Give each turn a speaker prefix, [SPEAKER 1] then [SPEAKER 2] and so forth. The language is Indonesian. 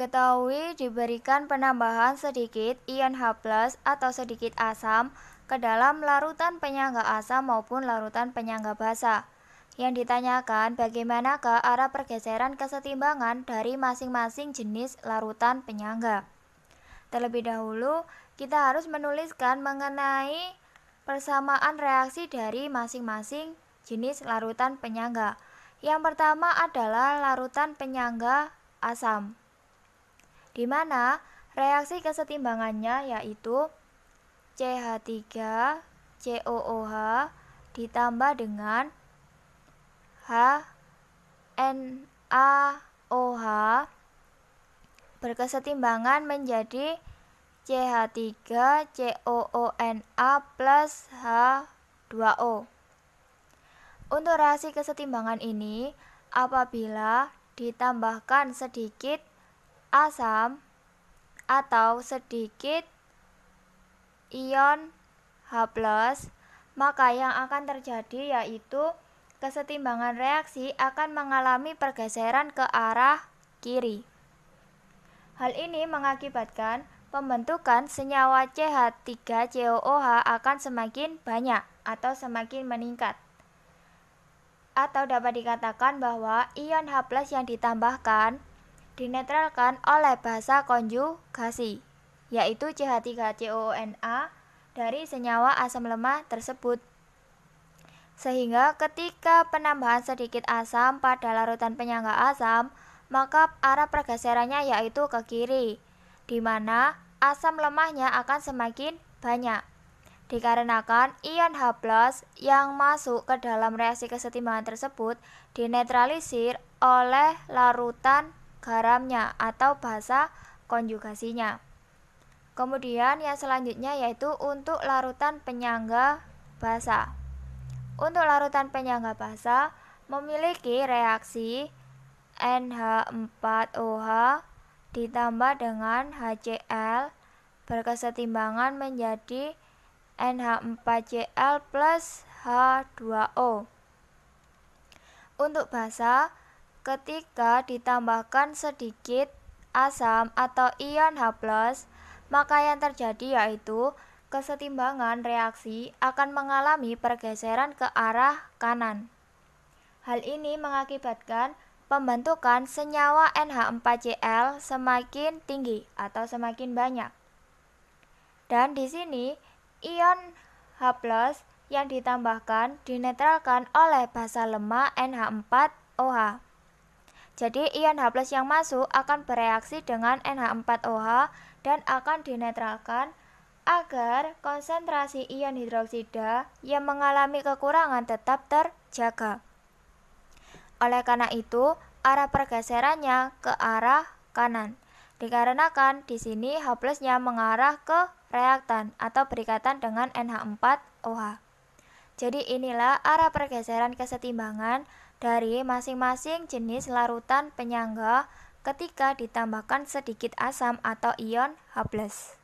[SPEAKER 1] Diketahui diberikan penambahan sedikit ion H+ atau sedikit asam ke dalam larutan penyangga asam maupun larutan penyangga basa. Yang ditanyakan bagaimanakah arah pergeseran kesetimbangan dari masing-masing jenis larutan penyangga. Terlebih dahulu, kita harus menuliskan mengenai persamaan reaksi dari masing-masing jenis larutan penyangga. Yang pertama adalah larutan penyangga asam di mana reaksi kesetimbangannya yaitu CH3 COOH ditambah dengan HNaOH berkesetimbangan menjadi CH3COONA plus H2O. Untuk reaksi kesetimbangan ini, apabila ditambahkan sedikit asam atau sedikit ion H+, maka yang akan terjadi yaitu kesetimbangan reaksi akan mengalami pergeseran ke arah kiri. Hal ini mengakibatkan pembentukan senyawa CH3COOH akan semakin banyak atau semakin meningkat. Atau dapat dikatakan bahwa ion H+ yang ditambahkan dinetralkan oleh bahasa konjugasi, yaitu CH3COONA dari senyawa asam lemah tersebut. Sehingga ketika penambahan sedikit asam pada larutan penyangga asam, maka arah pergeserannya yaitu ke kiri, di mana asam lemahnya akan semakin banyak. Dikarenakan ion H+ yang masuk ke dalam reaksi kesetimbangan tersebut dinetralisir oleh larutan garamnya atau bahasa konjugasinya. Kemudian yang selanjutnya yaitu untuk larutan penyangga basa. Untuk larutan penyangga basa memiliki reaksi NH4OH ditambah dengan HCl berkesetimbangan menjadi NH4Cl plus H2O. Untuk basa, Ketika ditambahkan sedikit asam atau ion H+, maka yang terjadi yaitu kesetimbangan reaksi akan mengalami pergeseran ke arah kanan. Hal ini mengakibatkan pembentukan senyawa NH4Cl semakin tinggi atau semakin banyak. Dan di sini ion H+ yang ditambahkan dinetralkan oleh basa lemah NH4OH. Jadi ion H+ yang masuk akan bereaksi dengan NH4OH dan akan dinetralkan agar konsentrasi ion hidroksida yang mengalami kekurangan tetap terjaga. Oleh karena itu, arah pergeserannya ke arah kanan. Dikarenakan di sini H+-nya mengarah ke reaktan atau berikatan dengan NH4OH. Jadi inilah arah pergeseran kesetimbangan dari masing-masing jenis larutan penyangga ketika ditambahkan sedikit asam atau ion H+.